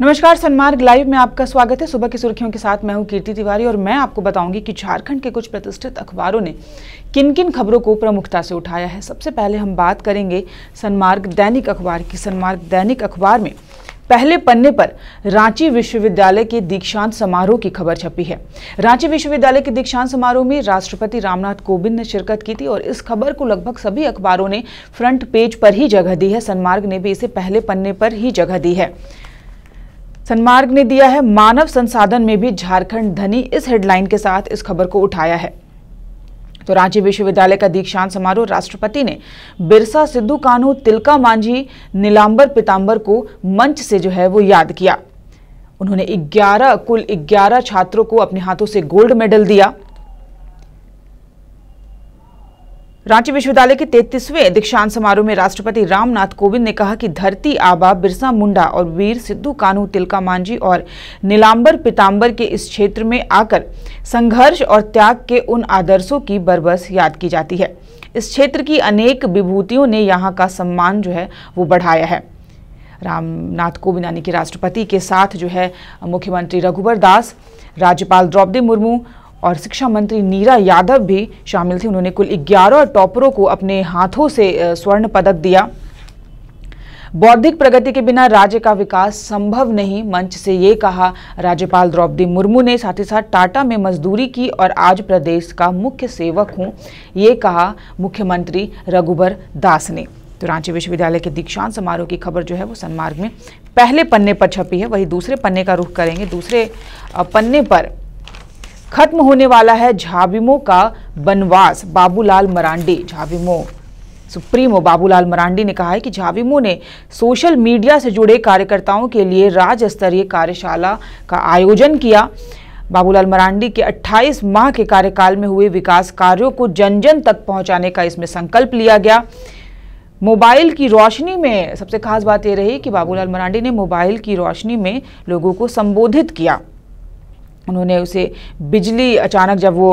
नमस्कार सनमार्ग लाइव में आपका स्वागत है सुबह की सुर्खियों के साथ मैं हूं कीर्ति तिवारी और मैं आपको बताऊंगी कि झारखंड के कुछ प्रतिष्ठित अखबारों ने किन किन खबरों को प्रमुखता से उठाया है सबसे पहले हम बात करेंगे सनमार्ग दैनिक अखबार की सनमार्ग दैनिक अखबार में पहले पन्ने पर रांची विश्वविद्यालय के दीक्षांत समारोह की खबर छपी है रांची विश्वविद्यालय के दीक्षांत समारोह में राष्ट्रपति रामनाथ कोविंद ने शिरकत की थी और इस खबर को लगभग सभी अखबारों ने फ्रंट पेज पर ही जगह दी है सनमार्ग ने भी इसे पहले पन्ने पर ही जगह दी है सनमार्ग ने दिया है मानव संसाधन में भी झारखंड धनी इस हेडलाइन के साथ इस खबर को उठाया है तो रांची विश्वविद्यालय का दीक्षांत समारोह राष्ट्रपति ने बिरसा सिद्धू कानू तिलका मांझी नीलांबर पिताम्बर को मंच से जो है वो याद किया उन्होंने 11 कुल 11 छात्रों को अपने हाथों से गोल्ड मेडल दिया रांची विश्वविद्यालय के तैतीसवें दीक्षांत समारोह में राष्ट्रपति रामनाथ कोविंद ने कहा कि धरती आबा बिरसा मुंडा और वीर सिद्धू कानू तिलका मांझी और नीलांबर पिताम्बर के इस क्षेत्र में आकर संघर्ष और त्याग के उन आदर्शों की बरबस याद की जाती है इस क्षेत्र की अनेक विभूतियों ने यहाँ का सम्मान जो है वो बढ़ाया है रामनाथ कोविंद यानी कि राष्ट्रपति के साथ जो है मुख्यमंत्री रघुवर दास राज्यपाल द्रौपदी मुर्मू और शिक्षा मंत्री नीरा यादव भी शामिल थी उन्होंने कुल 11 टॉपरों को अपने हाथों से स्वर्ण पदक दिया बौद्धिक प्रगति के बिना राज्य का विकास संभव नहीं मंच से ये कहा राज्यपाल द्रौपदी मुर्मू ने साथ ही साथ टाटा में मजदूरी की और आज प्रदेश का मुख्य सेवक हूँ ये कहा मुख्यमंत्री रघुबर दास ने तो रांची विश्वविद्यालय के दीक्षांत समारोह की खबर जो है वो सन्मार्ग में पहले पन्ने पर छपी है वही दूसरे पन्ने का रुख करेंगे दूसरे पन्ने पर खत्म होने वाला है झाबिमो का बनवास बाबूलाल मरांडी झाबिमो सुप्रीमो बाबूलाल मरांडी ने कहा है कि झाविमो ने सोशल मीडिया से जुड़े कार्यकर्ताओं के लिए राज्य स्तरीय कार्यशाला का आयोजन किया बाबूलाल मरांडी के 28 माह के कार्यकाल में हुए विकास कार्यों को जन जन तक पहुंचाने का इसमें संकल्प लिया गया मोबाइल की रोशनी में सबसे खास बात यह रही कि बाबूलाल मरांडी ने मोबाइल की रोशनी में लोगों को संबोधित किया उन्होंने उसे बिजली अचानक जब वो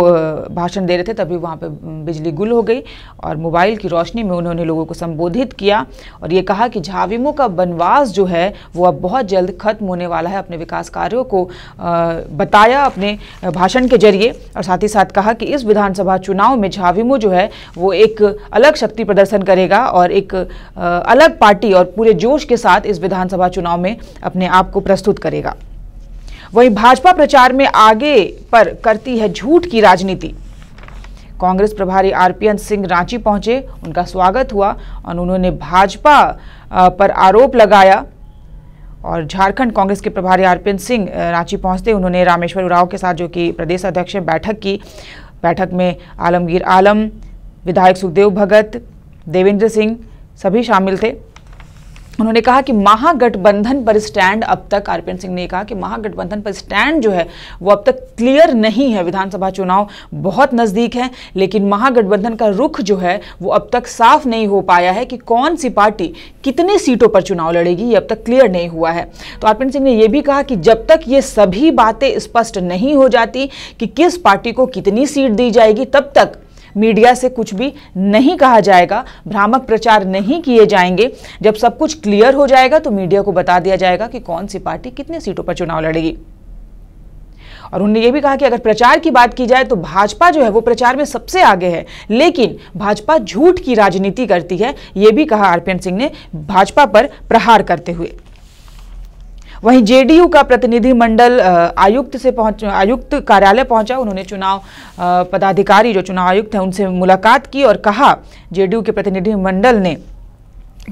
भाषण दे रहे थे तभी वहाँ पे बिजली गुल हो गई और मोबाइल की रोशनी में उन्होंने लोगों को संबोधित किया और ये कहा कि झाविमो का वनवास जो है वो अब बहुत जल्द खत्म होने वाला है अपने विकास कार्यों को बताया अपने भाषण के जरिए और साथ ही साथ कहा कि इस विधानसभा चुनाव में झाविमो जो है वो एक अलग शक्ति प्रदर्शन करेगा और एक अलग पार्टी और पूरे जोश के साथ इस विधानसभा चुनाव में अपने आप को प्रस्तुत करेगा वहीं भाजपा प्रचार में आगे पर करती है झूठ की राजनीति कांग्रेस प्रभारी आरपीएन सिंह रांची पहुंचे उनका स्वागत हुआ और उन्होंने भाजपा पर आरोप लगाया और झारखंड कांग्रेस के प्रभारी आरपीएन सिंह रांची पहुंचते उन्होंने रामेश्वर उराव के साथ जो कि प्रदेश अध्यक्ष बैठक की बैठक में आलमगीर आलम विधायक सुखदेव भगत देवेंद्र सिंह सभी शामिल थे उन्होंने कहा कि महागठबंधन पर स्टैंड अब तक आरपीएन सिंह ने कहा कि महागठबंधन पर स्टैंड जो है वो अब तक क्लियर नहीं है विधानसभा चुनाव बहुत नज़दीक है लेकिन महागठबंधन का रुख जो है वो अब तक साफ नहीं हो पाया है कि कौन सी पार्टी कितने सीटों पर चुनाव लड़ेगी ये अब तक क्लियर नहीं हुआ है तो आरपीएन सिंह ने यह भी कहा कि जब तक ये सभी बातें स्पष्ट नहीं हो जाती कि किस पार्टी को कितनी सीट दी जाएगी तब तक मीडिया से कुछ भी नहीं कहा जाएगा भ्रामक प्रचार नहीं किए जाएंगे जब सब कुछ क्लियर हो जाएगा तो मीडिया को बता दिया जाएगा कि कौन सी पार्टी कितने सीटों पर चुनाव लड़ेगी और उन्होंने ये भी कहा कि अगर प्रचार की बात की जाए तो भाजपा जो है वो प्रचार में सबसे आगे है लेकिन भाजपा झूठ की राजनीति करती है ये भी कहा आरपीएन सिंह ने भाजपा पर प्रहार करते हुए वहीं जेडीयू का प्रतिनिधिमंडल आयुक्त से पहुंच आयुक्त कार्यालय पहुंचा उन्होंने चुनाव पदाधिकारी जो चुनाव आयुक्त हैं उनसे मुलाकात की और कहा जेडीयू के प्रतिनिधिमंडल ने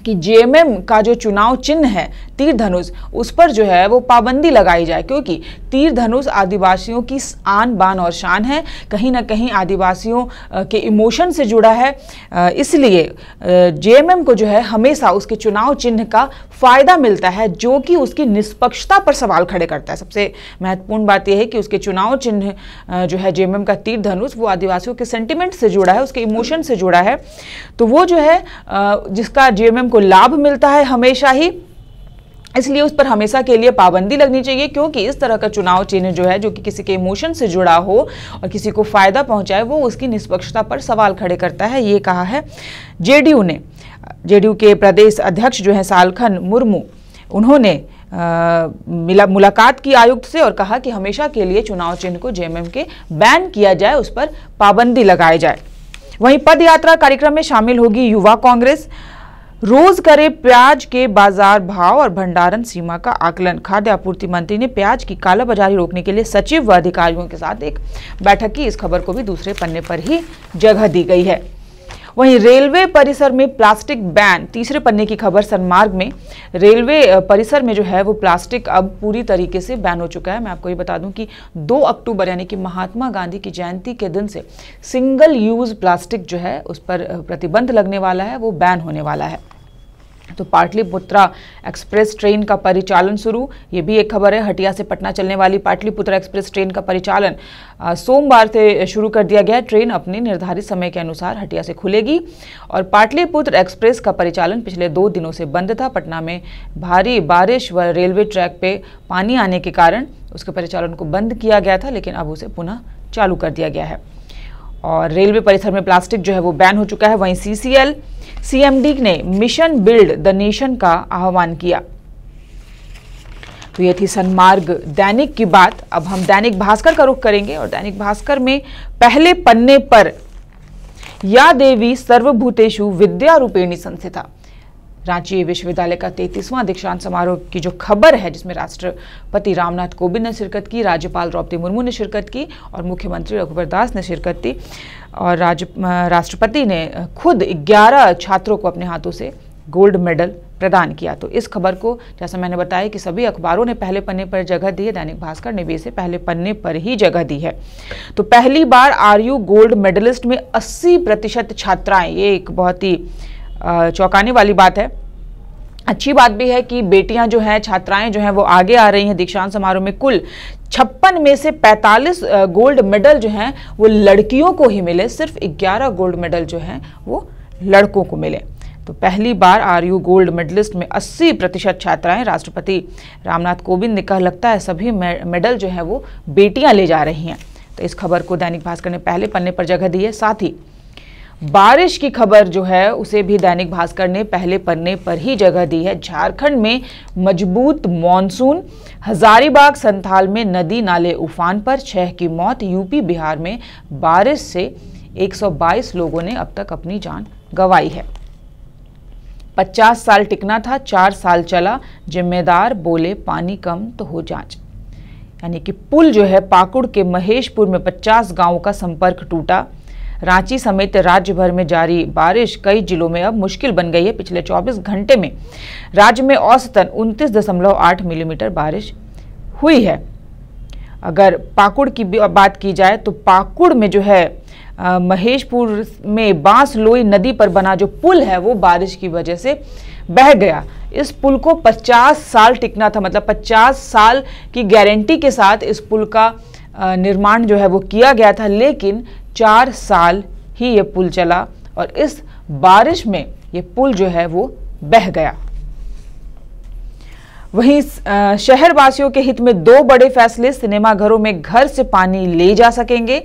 कि जेएमएम का जो चुनाव चिन्ह है तीर धनुष उस पर जो है वो पाबंदी लगाई जाए क्योंकि तीर धनुष आदिवासियों की आन बान और शान है कहीं ना कहीं आदिवासियों के इमोशन से जुड़ा है इसलिए जेएमएम को जो है हमेशा उसके चुनाव चिन्ह का फ़ायदा मिलता है जो कि उसकी निष्पक्षता पर सवाल खड़े करता है सबसे महत्वपूर्ण बात यह है कि उसके चुनाव चिन्ह जो है जे का तीर धनुष वो आदिवासियों के सेंटिमेंट से जुड़ा है उसके इमोशन से जुड़ा है तो वो जो है जिसका जे को लाभ मिलता है हमेशा ही इसलिए उस पर हमेशा के लिए पाबंदी लगनी चाहिए क्योंकि इस तरह का चुनाव चिन्ह जो है जो कि किसी के इमोशन से जुड़ा हो और किसी को फ़ायदा पहुंचाए वो उसकी निष्पक्षता पर सवाल खड़े करता है ये कहा है जेडीयू ने जेडीयू के प्रदेश अध्यक्ष जो है सालखन मुर्मू उन्होंने मिला मुलाकात की आयुक्त से और कहा कि हमेशा के लिए चुनाव चिन्ह को जे के बैन किया जाए उस पर पाबंदी लगाई जाए वहीं पदयात्रा कार्यक्रम में शामिल होगी युवा कांग्रेस रोज करे प्याज के बाजार भाव और भंडारण सीमा का आकलन खाद्य आपूर्ति मंत्री ने प्याज की कालाबाजारी रोकने के लिए सचिव व अधिकारियों के साथ एक बैठक की इस खबर को भी दूसरे पन्ने पर ही जगह दी गई है वहीं रेलवे परिसर में प्लास्टिक बैन तीसरे पन्ने की खबर सनमार्ग में रेलवे परिसर में जो है वो प्लास्टिक अब पूरी तरीके से बैन हो चुका है मैं आपको ये बता दूं कि 2 अक्टूबर यानी कि महात्मा गांधी की जयंती के दिन से सिंगल यूज़ प्लास्टिक जो है उस पर प्रतिबंध लगने वाला है वो बैन होने वाला है तो पाटलिपुत्रा एक्सप्रेस ट्रेन का परिचालन शुरू ये भी एक खबर है हटिया से पटना चलने वाली पाटलिपुत्रा एक्सप्रेस ट्रेन का परिचालन सोमवार से शुरू कर दिया गया ट्रेन अपने निर्धारित समय के अनुसार हटिया से खुलेगी और पाटलिपुत्र एक्सप्रेस का परिचालन पिछले दो दिनों से बंद था पटना में भारी बारिश व रेलवे ट्रैक पर पानी आने के कारण उसके परिचालन को बंद किया गया था लेकिन अब उसे पुनः चालू कर दिया गया है और रेलवे परिसर में प्लास्टिक जो है वो बैन हो चुका है वहीं सी सीएमडी ने मिशन बिल्ड द नेशन का आह्वान किया तो ये थी सन्मार्ग दैनिक की बात अब हम दैनिक भास्कर का रुख करेंगे और दैनिक भास्कर में पहले पन्ने पर या देवी सर्वभूतेशु विद्या रूपेणी संस्थिता रांची विश्वविद्यालय का तैतीसवां दीक्षांत समारोह की जो खबर है जिसमें राष्ट्रपति रामनाथ कोविंद ने शिरकत की राज्यपाल द्रौपदी मुर्मू ने शिरकत की और मुख्यमंत्री रघुवर दास ने शिरकत की और राज्य राष्ट्रपति ने खुद ग्यारह छात्रों को अपने हाथों से गोल्ड मेडल प्रदान किया तो इस खबर को जैसा मैंने बताया कि सभी अखबारों ने पहले पन्ने पर जगह दी है दैनिक भास्कर ने भी इसे पहले पन्ने पर ही जगह दी है तो पहली बार आरयू गोल्ड मेडलिस्ट में 80 प्रतिशत छात्राएं ये एक बहुत ही चौंकाने वाली बात है अच्छी बात भी है कि बेटियां जो हैं छात्राएं जो हैं वो आगे आ रही हैं दीक्षांत समारोह में कुल छप्पन में से 45 गोल्ड मेडल जो हैं वो लड़कियों को ही मिले सिर्फ 11 गोल्ड मेडल जो हैं वो लड़कों को मिले तो पहली बार आरयू गोल्ड मेडलिस्ट में 80 प्रतिशत छात्राएं राष्ट्रपति रामनाथ कोविंद ने कहा लगता है सभी मेडल जो हैं वो बेटियां ले जा रही हैं तो इस खबर को दैनिक भास्कर ने पहले पन्ने पर जगह दी है साथ ही बारिश की खबर जो है उसे भी दैनिक भास्कर ने पहले पन्ने पर ही जगह दी है झारखंड में मजबूत मॉनसून हजारीबाग संथाल में नदी नाले उफान पर छह की मौत यूपी बिहार में बारिश से 122 लोगों ने अब तक अपनी जान गंवाई है 50 साल टिकना था चार साल चला जिम्मेदार बोले पानी कम तो हो जांच यानी कि पुल जो है पाकुड़ के महेशपुर में 50 गांवों का संपर्क टूटा रांची समेत राज्य भर में जारी बारिश कई जिलों में अब मुश्किल बन गई है पिछले 24 घंटे में राज्य में औसतन 29.8 मिलीमीटर बारिश हुई है अगर पाकुड़ की बात की जाए तो पाकुड़ में जो है महेशपुर में बांसलोई नदी पर बना जो पुल है वो बारिश की वजह से बह गया इस पुल को 50 साल टिकना था मतलब 50 साल की गारंटी के साथ इस पुल का निर्माण जो है वो किया गया था लेकिन चार साल ही ये पुल चला और इस बारिश में ये पुल जो है वो बह गया वहीं शहरवासियों के हित में दो बड़े फैसले सिनेमाघरों में घर से पानी ले जा सकेंगे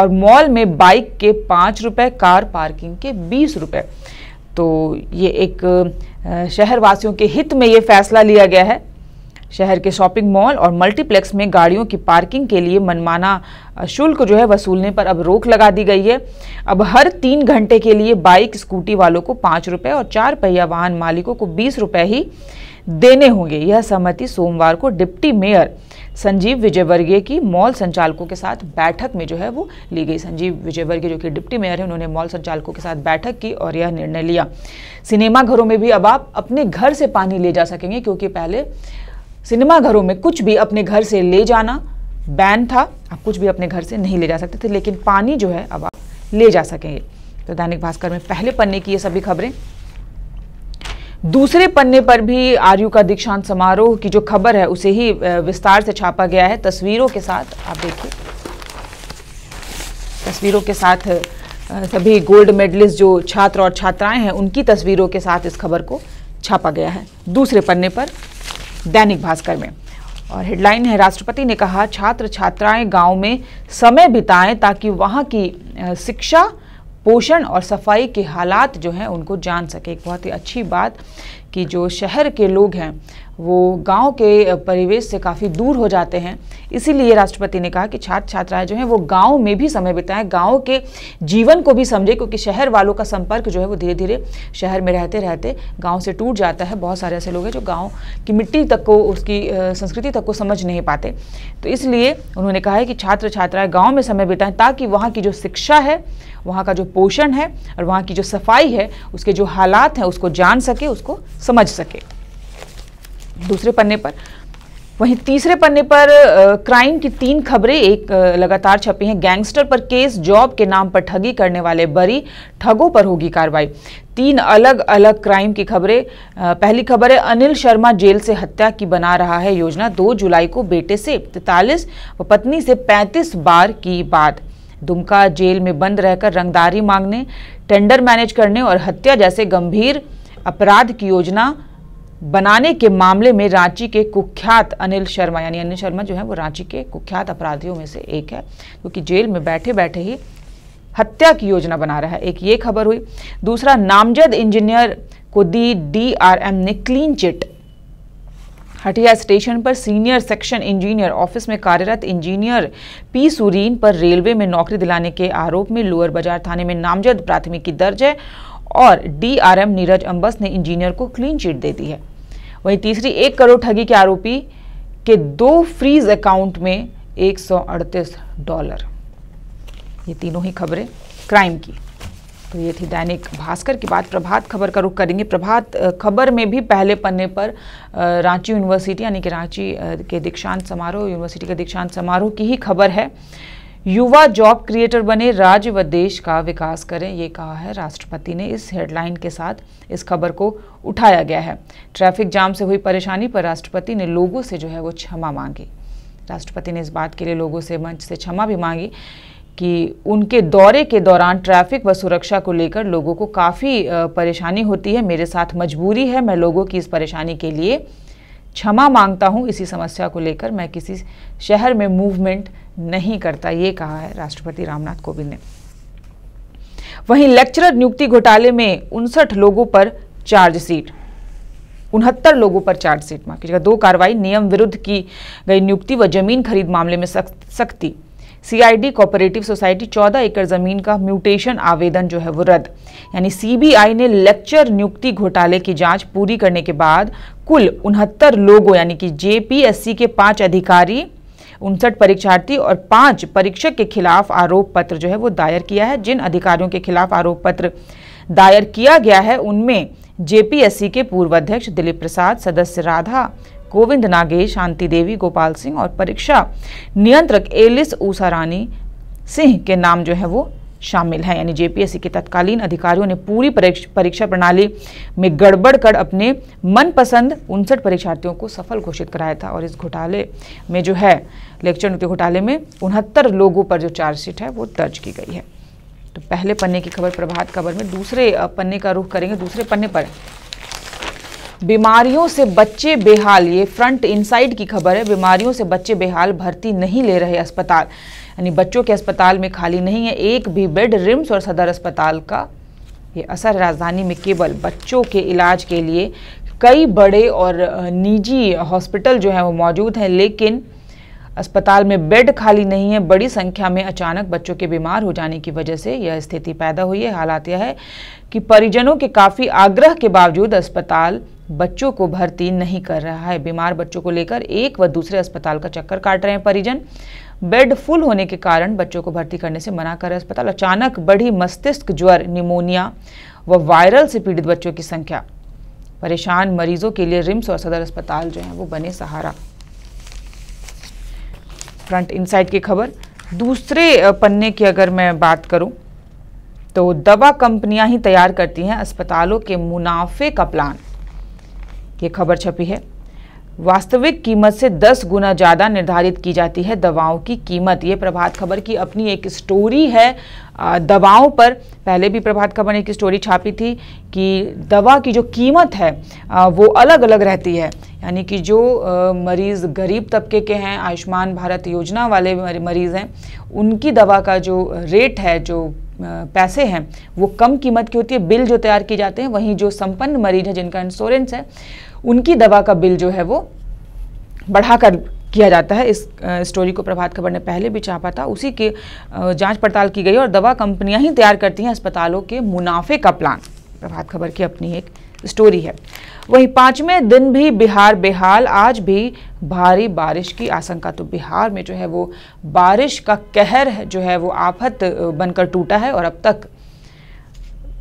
और मॉल में बाइक के पाँच रुपए कार पार्किंग के बीस रुपए तो ये एक शहरवासियों के हित में ये फैसला लिया गया है शहर के शॉपिंग मॉल और मल्टीप्लेक्स में गाड़ियों की पार्किंग के लिए मनमाना शुल्क जो है वसूलने पर अब रोक लगा दी गई है अब हर तीन घंटे के लिए बाइक स्कूटी वालों को पाँच रुपये और चार पहिया वाहन मालिकों को बीस रुपये ही देने होंगे यह सहमति सोमवार को डिप्टी मेयर संजीव विजयवर्गीय की मॉल संचालकों के साथ बैठक में जो है वो ली गई संजीव विजयवर्गीय जो कि डिप्टी मेयर है उन्होंने मॉल संचालकों के साथ बैठक की और यह निर्णय लिया सिनेमा घरों में भी अब आप अपने घर से पानी ले जा सकेंगे क्योंकि पहले सिनेमाघरों में कुछ भी अपने घर से ले जाना बैन था आप कुछ भी अपने घर से नहीं ले जा सकते थे लेकिन पानी जो है अब आप ले जा सकेंगे तो दैनिक भास्कर में पहले पन्ने की ये सभी खबरें दूसरे पन्ने पर भी आरयू का दीक्षांत समारोह की जो खबर है उसे ही विस्तार से छापा गया है तस्वीरों के साथ आप देखिए तस्वीरों के साथ सभी गोल्ड मेडलिस्ट जो छात्र और छात्राएं हैं उनकी तस्वीरों के साथ इस खबर को छापा गया है दूसरे पन्ने पर दैनिक भास्कर में और हेडलाइन है राष्ट्रपति ने कहा छात्र छात्राएं गांव में समय बिताएं ताकि वहां की शिक्षा पोषण और सफाई के हालात जो हैं उनको जान सके एक बहुत ही अच्छी बात कि जो शहर के लोग हैं वो गांव के परिवेश से काफ़ी दूर हो जाते हैं इसीलिए राष्ट्रपति ने कहा कि छात्र छात्राएं जो हैं वो गांव में भी समय बिताएं गांव के जीवन को भी समझें क्योंकि शहर वालों का संपर्क जो है वो धीरे धीरे शहर में रहते रहते गांव से टूट जाता है बहुत सारे ऐसे लोग हैं जो गाँव की मिट्टी तक को उसकी संस्कृति तक को समझ नहीं पाते तो इसलिए उन्होंने कहा है कि छात्र छात्राएँ गाँव में समय बिताएँ ताकि वहाँ की जो शिक्षा है वहाँ का जो पोषण है और वहाँ की जो सफाई है उसके जो हालात हैं उसको जान सके उसको समझ सके दूसरे पन्ने पर वहीं तीसरे पन्ने पर क्राइम की तीन खबरें एक लगातार छपी हैं गैंगस्टर पर केस जॉब के नाम पर ठगी करने वाले बरी ठगों पर होगी कार्रवाई तीन अलग अलग क्राइम की खबरें पहली खबर है अनिल शर्मा जेल से हत्या की बना रहा है योजना दो जुलाई को बेटे से तैतालीस व पत्नी से पैंतीस बार की बात दुमका जेल में बंद रहकर रंगदारी मांगने टेंडर मैनेज करने और हत्या जैसे गंभीर अपराध की योजना बनाने के मामले में रांची के कुख्यात अनिल शर्मा यानी अनिल शर्मा जो है वो रांची के कुख्यात अपराधियों में से एक है क्योंकि तो जेल में बैठे बैठे ही हत्या की योजना बना रहा है एक ये खबर हुई दूसरा नामजद इंजीनियर को दी डीआरएम ने क्लीन चिट हटिया स्टेशन पर सीनियर सेक्शन इंजीनियर ऑफिस में कार्यरत इंजीनियर पी सुरीन पर रेलवे में नौकरी दिलाने के आरोप में लोअर बाजार थाने में नामजद प्राथमिकी दर्ज है और डीआरएम नीरज अम्बस ने इंजीनियर को क्लीन चिट दे दी है वहीं तीसरी एक करोड़ ठगी के आरोपी के दो फ्रीज अकाउंट में एक डॉलर ये तीनों ही खबरें क्राइम की तो ये थी दैनिक भास्कर की बात प्रभात खबर का रुख करेंगे प्रभात खबर में भी पहले पन्ने पर रांची यूनिवर्सिटी यानी कि रांची के दीक्षांत समारोह यूनिवर्सिटी के दीक्षांत समारोह की ही खबर है युवा जॉब क्रिएटर बने राज्य व देश का विकास करें ये कहा है राष्ट्रपति ने इस हेडलाइन के साथ इस खबर को उठाया गया है ट्रैफिक जाम से हुई परेशानी पर राष्ट्रपति ने लोगों से जो है वो क्षमा मांगी राष्ट्रपति ने इस बात के लिए लोगों से मंच से क्षमा भी मांगी कि उनके दौरे के दौरान ट्रैफिक व सुरक्षा को लेकर लोगों को काफ़ी परेशानी होती है मेरे साथ मजबूरी है मैं लोगों की इस परेशानी के लिए क्षमा मांगता हूं इसी समस्या को लेकर मैं किसी शहर में मूवमेंट नहीं करता ये कहा है राष्ट्रपति रामनाथ कोविंद ने वहीं लेक्चरर नियुक्ति घोटाले में उनसठ लोगों पर चार्जशीट उनहत्तर लोगों पर चार्जशीट मांगी जगह दो कार्रवाई नियम विरुद्ध की गई नियुक्ति व जमीन खरीद मामले में सख्ती सीआईडी कोऑपरेटिव सोसाइटी 14 एकड़ जमीन का म्यूटेशन आवेदन जो है वो रद्द यानी सीबीआई ने लेक्चर नियुक्ति घोटाले की जांच पूरी करने के बाद कुल उनहत्तर लोगों यानी कि जेपीएससी के पांच अधिकारी उनसठ परीक्षार्थी और पांच परीक्षक के खिलाफ आरोप पत्र जो है वो दायर किया है जिन अधिकारियों के खिलाफ आरोप पत्र दायर किया गया है उनमें जेपीएससी के पूर्व अध्यक्ष दिलीप प्रसाद सदस्य राधा गोविंद नागेश शांति देवी गोपाल सिंह और परीक्षा नियंत्रक एलिस ऊषा रानी सिंह के नाम जो है वो शामिल है यानी जेपीएससी के तत्कालीन अधिकारियों ने पूरी परीक्षा प्रणाली में गड़बड़ कर अपने मनपसंद उनसठ परीक्षार्थियों को सफल घोषित कराया था और इस घोटाले में जो है लेक्चर नियुक्ति घोटाले में उनहत्तर लोगों पर जो चार्जशीट है वो दर्ज की गई है तो पहले पन्ने की खबर प्रभात खबर में दूसरे पन्ने का रुख करेंगे दूसरे पन्ने पर बीमारियों से बच्चे बेहाल ये फ्रंट इनसाइड की खबर है बीमारियों से बच्चे बेहाल भर्ती नहीं ले रहे अस्पताल यानी बच्चों के अस्पताल में खाली नहीं है एक भी बेड रिम्स और सदर अस्पताल का ये असर राजधानी में केवल बच्चों के इलाज के लिए कई बड़े और निजी हॉस्पिटल जो हैं वो मौजूद हैं लेकिन अस्पताल में बेड खाली नहीं है बड़ी संख्या में अचानक बच्चों के बीमार हो जाने की वजह से यह स्थिति पैदा हुई है हालात यह है कि परिजनों के काफ़ी आग्रह के बावजूद अस्पताल बच्चों को भर्ती नहीं कर रहा है बीमार बच्चों को लेकर एक व दूसरे अस्पताल का चक्कर काट रहे हैं परिजन बेड फुल होने के कारण बच्चों को भर्ती करने से मना कर रहे अस्पताल अचानक बढ़ी मस्तिष्क ज्वर निमोनिया व वायरल से पीड़ित बच्चों की संख्या परेशान मरीजों के लिए रिम्स और सदर अस्पताल जो है वो बने सहारा फ्रंट इनसाइड की खबर दूसरे पन्ने की अगर मैं बात करूं तो दवा कंपनियां ही तैयार करती हैं अस्पतालों के मुनाफे का प्लान ये खबर छपी है वास्तविक कीमत से 10 गुना ज़्यादा निर्धारित की जाती है दवाओं की कीमत ये प्रभात खबर की अपनी एक स्टोरी है दवाओं पर पहले भी प्रभात खबर ने एक स्टोरी छापी थी कि दवा की जो कीमत है वो अलग अलग रहती है यानी कि जो मरीज़ गरीब तबके के हैं आयुष्मान भारत योजना वाले मरीज़ हैं उनकी दवा का जो रेट है जो पैसे हैं वो कम कीमत की होती है बिल जो तैयार किए जाते हैं वहीं जो संपन्न मरीज है जिनका इंश्योरेंस है उनकी दवा का बिल जो है वो बढ़ाकर किया जाता है इस स्टोरी को प्रभात खबर ने पहले भी छापा था उसी के जांच पड़ताल की गई और दवा कंपनियां ही तैयार करती हैं अस्पतालों के मुनाफे का प्लान प्रभात खबर की अपनी एक स्टोरी है वहीं पाँचवें दिन भी बिहार बेहाल आज भी भारी बारिश की आशंका तो बिहार में जो है वो बारिश का कहर जो है वो आफत बनकर टूटा है और अब तक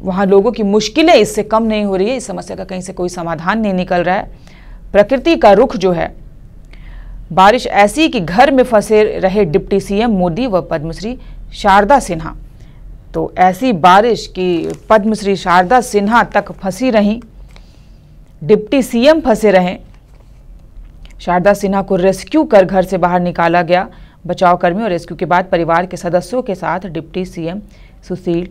वहाँ लोगों की मुश्किलें इससे कम नहीं हो रही है इस समस्या का कहीं से कोई समाधान नहीं निकल रहा है प्रकृति का रुख जो है बारिश ऐसी कि घर में फंसे रहे डिप्टी सीएम मोदी व पद्मश्री शारदा सिन्हा तो ऐसी बारिश कि पद्मश्री शारदा सिन्हा तक फंसी रहीं डिप्टी सीएम फंसे रहे शारदा सिन्हा को रेस्क्यू कर घर से बाहर निकाला गया बचाव कर्मी और रेस्क्यू के बाद परिवार के सदस्यों के साथ डिप्टी सीएम सुशील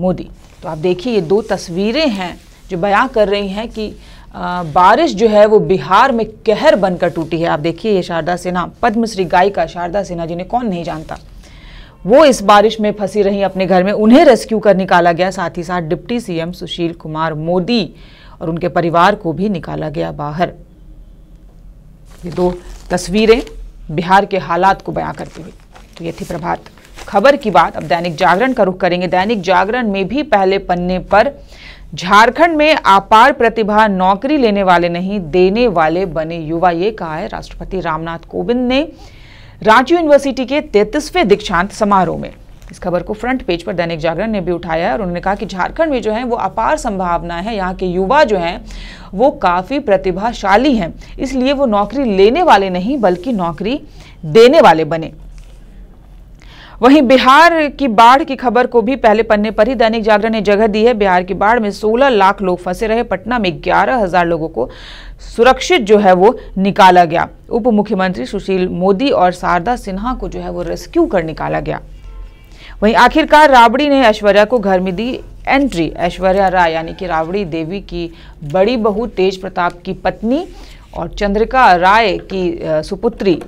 मोदी तो आप देखिए ये दो तस्वीरें हैं जो बयां कर रही हैं कि आ, बारिश जो है वो बिहार में कहर बनकर टूटी है आप देखिए ये शारदा सिन्हा पद्मश्री गायिका शारदा सिन्हा जिन्हें कौन नहीं जानता वो इस बारिश में फंसी रहीं अपने घर में उन्हें रेस्क्यू कर निकाला गया साथ ही साथ डिप्टी सीएम सुशील कुमार मोदी और उनके परिवार को भी निकाला गया बाहर ये दो तस्वीरें बिहार के हालात को बयां करती हुई तो ये थी प्रभात खबर की बात अब दैनिक जागरण का रुख करेंगे दैनिक जागरण में भी पहले पन्ने पर झारखंड में अपार प्रतिभा नौकरी लेने वाले नहीं देने वाले बने युवा ये कहा है राष्ट्रपति रामनाथ कोविंद ने रांची यूनिवर्सिटी के तैतीसवें दीक्षांत समारोह में इस खबर को फ्रंट पेज पर दैनिक जागरण ने भी उठाया है और उन्होंने कहा कि झारखंड में जो है वो अपार संभावना है यहाँ के युवा जो हैं वो काफ़ी प्रतिभाशाली हैं इसलिए वो नौकरी लेने वाले नहीं बल्कि नौकरी देने वाले बने वहीं बिहार की बाढ़ की खबर को भी पहले पन्ने पर ही दैनिक जागरण ने जगह दी है बिहार की बाढ़ में 16 लाख लोग फंसे रहे पटना में ग्यारह हजार लोगों को सुरक्षित जो है वो निकाला गया उप मुख्यमंत्री सुशील मोदी और शारदा सिन्हा को जो है वो रेस्क्यू कर निकाला गया वहीं आखिरकार राबड़ी ने ऐश्वर्या को घर में दी एंट्री ऐश्वर्या राय यानी कि राबड़ी देवी की बड़ी बहू तेज प्रताप की पत्नी और चंद्रिका राय की सुपुत्री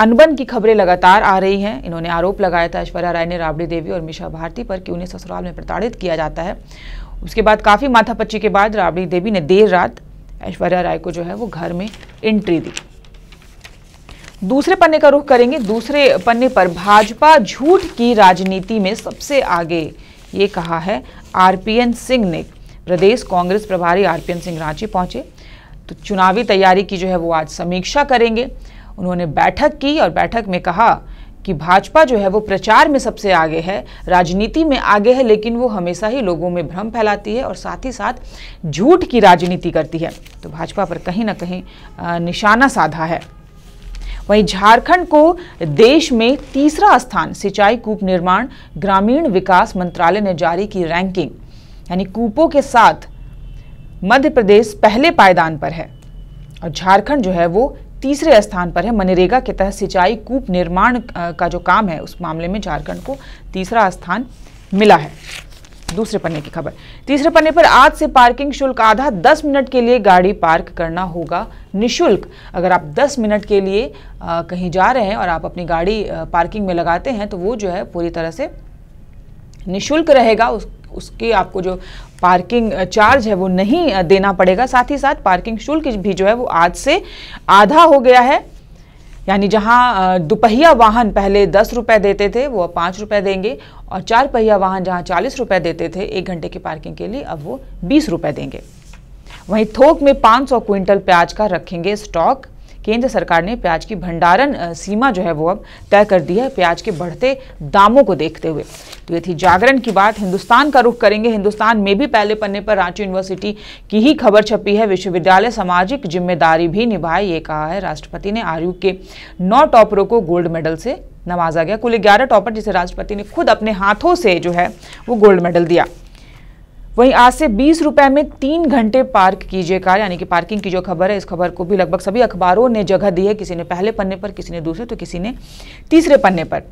अनबन की खबरें लगातार आ रही हैं इन्होंने आरोप लगाया था ऐश्वर्या राय ने राबड़ी देवी और मिशा भारती पर कि उन्हें ससुराल में प्रताड़ित किया जाता है उसके बाद काफ़ी माथापच्ची के बाद राबड़ी देवी ने देर रात ऐश्वर्या राय को जो है वो घर में एंट्री दी दूसरे पन्ने का रुख करेंगे दूसरे पन्ने पर भाजपा झूठ की राजनीति में सबसे आगे ये कहा है आरपीएन सिंह ने प्रदेश कांग्रेस प्रभारी आरपीएन सिंह रांची पहुंचे तो चुनावी तैयारी की जो है वो आज समीक्षा करेंगे उन्होंने बैठक की और बैठक में कहा कि भाजपा जो है वो प्रचार में सबसे आगे है राजनीति में आगे है लेकिन वो हमेशा ही लोगों में भ्रम फैलाती है और साथ ही साथ झूठ की राजनीति करती है तो भाजपा पर कहीं ना कहीं निशाना साधा है वहीं झारखंड को देश में तीसरा स्थान सिंचाई कूप निर्माण ग्रामीण विकास मंत्रालय ने जारी की रैंकिंग यानी कूपों के साथ मध्य प्रदेश पहले पायदान पर है और झारखंड जो है वो तीसरे स्थान पर है मनरेगा के तहत सिंचाई कूप निर्माण का जो काम है उस मामले में झारखंड को तीसरा स्थान मिला है दूसरे पन्ने की खबर तीसरे पन्ने पर आज से पार्किंग शुल्क आधा 10 मिनट के लिए गाड़ी पार्क करना होगा निशुल्क अगर आप 10 मिनट के लिए आ, कहीं जा रहे हैं और आप अपनी गाड़ी आ, पार्किंग में लगाते हैं तो वो जो है पूरी तरह से निशुल्क रहेगा उस उसके आपको जो पार्किंग चार्ज है वो नहीं देना पड़ेगा साथ ही साथ पार्किंग शुल्क भी जो है वो आज से आधा हो गया है यानी जहां दुपहिया वाहन पहले दस रुपये देते थे वो अब पाँच रुपये देंगे और चार पहिया वाहन जहां चालीस रुपये देते थे एक घंटे की पार्किंग के लिए अब वो बीस रुपये देंगे वहीं थोक में 500 क्विंटल प्याज का रखेंगे स्टॉक केंद्र सरकार ने प्याज की भंडारण सीमा जो है वो अब तय कर दी है प्याज के बढ़ते दामों को देखते हुए तो ये थी जागरण की बात हिंदुस्तान का रुख करेंगे हिंदुस्तान में भी पहले पन्ने पर रांची यूनिवर्सिटी की ही खबर छपी है विश्वविद्यालय सामाजिक जिम्मेदारी भी निभाए ये कहा है राष्ट्रपति ने आयुग के नौ टॉपरों को गोल्ड मेडल से नवाजा गया कुल ग्यारह टॉपर जिसे राष्ट्रपति ने खुद अपने हाथों से जो है वो गोल्ड मेडल दिया वहीं आज से बीस रुपए में तीन घंटे पार्क कीजिए कार यानी कि पार्किंग की जो खबर है इस खबर को भी लगभग सभी अखबारों ने जगह दी है किसी ने पहले पन्ने पर किसी ने दूसरे तो किसी ने तीसरे पन्ने पर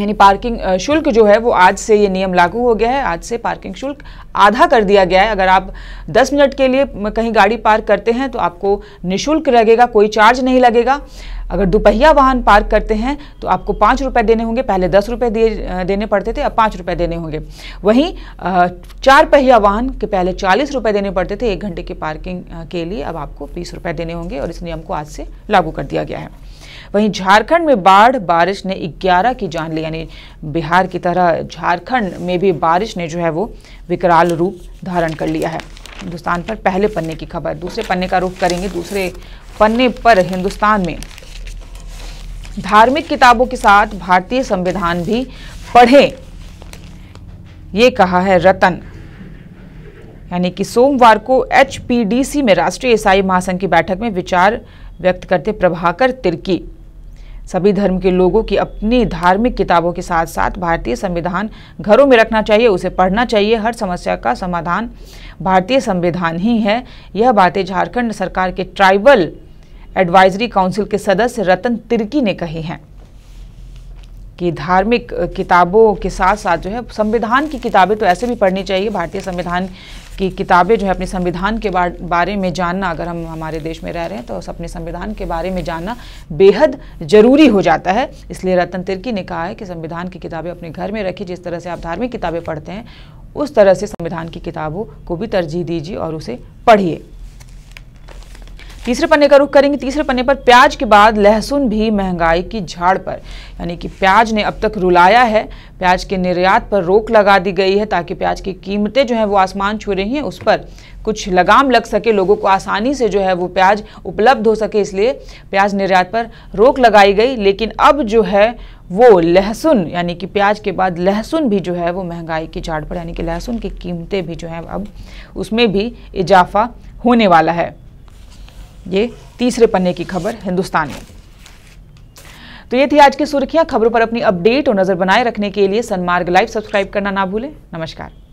यानी पार्किंग शुल्क जो है वो आज से ये नियम लागू हो गया है आज से पार्किंग शुल्क आधा कर दिया गया है अगर आप 10 मिनट के लिए कहीं गाड़ी पार्क करते हैं तो आपको निशुल्क लगेगा कोई चार्ज नहीं लगेगा अगर दोपहिया वाहन पार्क करते हैं तो आपको पाँच रुपये देने होंगे पहले दस रुपये दिए देने पड़ते थे अब पाँच रुपये देने होंगे वहीं चार पहिया वाहन के पहले चालीस रुपये देने पड़ते थे एक घंटे की पार्किंग के लिए अब आपको बीस रुपये देने होंगे और इस नियम को आज से लागू कर दिया गया है वहीं झारखंड में बाढ़ बारिश ने 11 की जान ली यानी बिहार की तरह झारखंड में भी बारिश ने जो है वो विकराल रूप धारण कर लिया है हिंदुस्तान पर पहले पन्ने की खबर दूसरे पन्ने का रुख करेंगे दूसरे पन्ने पर हिंदुस्तान में धार्मिक किताबों के साथ भारतीय संविधान भी पढ़े ये कहा है रतन यानी कि सोमवार को एचपीडीसी में राष्ट्रीय ईसाई महासंघ की बैठक में विचार व्यक्त करते प्रभाकर तिर्की सभी धर्म के लोगों की अपनी धार्मिक किताबों के साथ साथ भारतीय संविधान घरों में रखना चाहिए उसे पढ़ना चाहिए हर समस्या का समाधान भारतीय संविधान ही है यह बातें झारखंड सरकार के ट्राइबल एडवाइजरी काउंसिल के सदस्य रतन तिर्की ने कही हैं कि धार्मिक किताबों के साथ साथ जो है संविधान की किताबें तो ऐसे भी पढ़नी चाहिए भारतीय संविधान की किताबें जो है अपने संविधान के बारे में जानना अगर हम हमारे देश में रह रहे हैं तो अपने संविधान के बारे में जानना बेहद ज़रूरी हो जाता है इसलिए रतन तिर्की ने कहा है कि संविधान की किताबें अपने घर में रखी जिस तरह से आप धार्मिक किताबें पढ़ते हैं उस तरह से संविधान की किताबों को भी तरजीह दीजिए और उसे पढ़िए तीसरे पन्ने का रुख करेंगे तीसरे पन्ने पर प्याज के बाद लहसुन भी महंगाई की झाड़ पर यानी कि प्याज ने अब तक रुलाया है प्याज के निर्यात पर रोक लगा दी गई है ताकि प्याज की कीमतें जो हैं वो आसमान छू रही हैं उस पर कुछ लगाम लग सके लोगों को आसानी से जो है वो प्याज उपलब्ध हो सके इसलिए प्याज निर्यात पर रोक लगाई गई लेकिन अब जो है वो लहसुन यानी कि प्याज के बाद लहसुन भी जो है वो महंगाई की झाड़ पर यानी कि लहसुन की कीमतें भी जो हैं अब उसमें भी इजाफा होने वाला है ये तीसरे पन्ने की खबर हिंदुस्तान में तो ये थी आज की सुर्खियां खबरों पर अपनी अपडेट और नज़र बनाए रखने के लिए सनमार्ग लाइव सब्सक्राइब करना ना भूलें नमस्कार